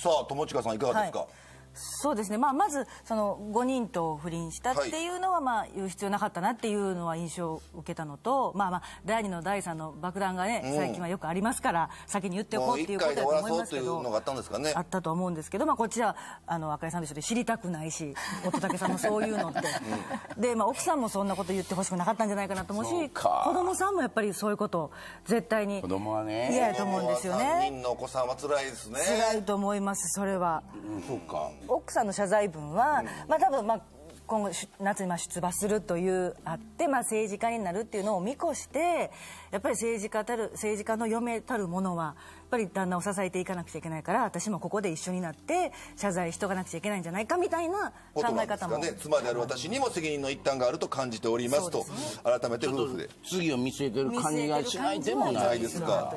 さあ友近さんいかがですか、はいそうですね、まあ、まずその5人と不倫したっていうのは、まあ、言う必要なかったなっていうのは印象を受けたのと、まあまあ、第2の第3の爆弾がね、最近はよくありますから、先に言っておこうっていうことだと思いますけど、あったと思うんですけど、まあ、こっちはあの赤井さんと一緒で知りたくないし、乙武さんもそういうのって、でまあ、奥さんもそんなこと言ってほしくなかったんじゃないかなと思うし、子供さんもやっぱりそういうこと、絶対に嫌やと思うんですよね。人のお子さんは辛いですね辛いと思います、それは。そうか奥さんの謝罪文は、まあ、多分、まあ、今後夏に出馬するというあって、まあ、政治家になるっていうのを見越してやっぱり政治家たる政治家の嫁たるものはやっぱり旦那を支えていかなくちゃいけないから私もここで一緒になって謝罪しとかなくちゃいけないんじゃないかみたいな考え方も、ね、妻である私にも責任の一端があると感じておりますと、ね、改めて夫婦で次を見据えてる感じがしないでもないですか。